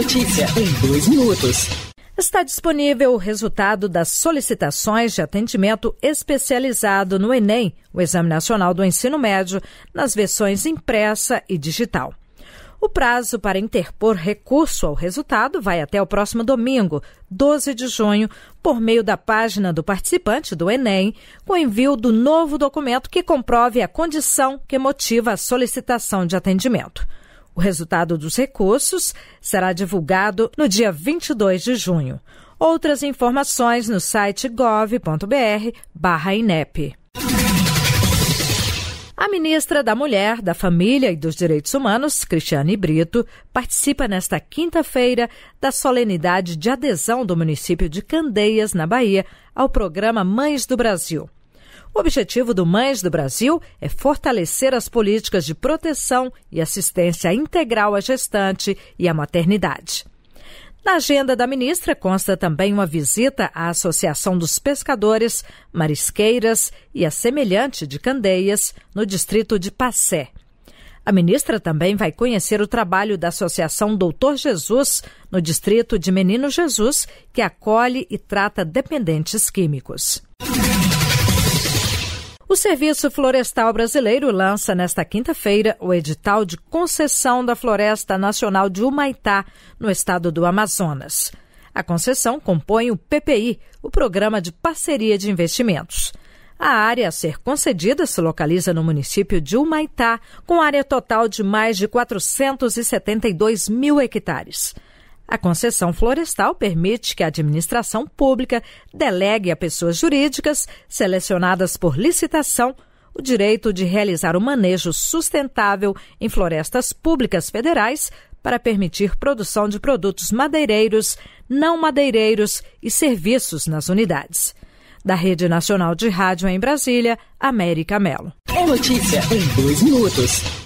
notícia em dois minutos. Está disponível o resultado das solicitações de atendimento especializado no Enem, o Exame Nacional do Ensino Médio, nas versões impressa e digital. O prazo para interpor recurso ao resultado vai até o próximo domingo, 12 de junho, por meio da página do participante do Enem, com envio do novo documento que comprove a condição que motiva a solicitação de atendimento. O resultado dos recursos será divulgado no dia 22 de junho. Outras informações no site gov.br/inep. A ministra da Mulher, da Família e dos Direitos Humanos, Cristiane Brito, participa nesta quinta-feira da solenidade de adesão do município de Candeias, na Bahia, ao programa Mães do Brasil. O objetivo do Mães do Brasil é fortalecer as políticas de proteção e assistência integral à gestante e à maternidade. Na agenda da ministra consta também uma visita à Associação dos Pescadores, Marisqueiras e a semelhante de Candeias, no distrito de Passé. A ministra também vai conhecer o trabalho da Associação Doutor Jesus, no distrito de Menino Jesus, que acolhe e trata dependentes químicos. O Serviço Florestal Brasileiro lança nesta quinta-feira o edital de concessão da Floresta Nacional de Humaitá, no estado do Amazonas. A concessão compõe o PPI, o Programa de Parceria de Investimentos. A área a ser concedida se localiza no município de Humaitá, com área total de mais de 472 mil hectares. A concessão florestal permite que a administração pública delegue a pessoas jurídicas selecionadas por licitação o direito de realizar o manejo sustentável em florestas públicas federais para permitir produção de produtos madeireiros, não madeireiros e serviços nas unidades. Da Rede Nacional de Rádio em Brasília, América Melo. É notícia em dois minutos.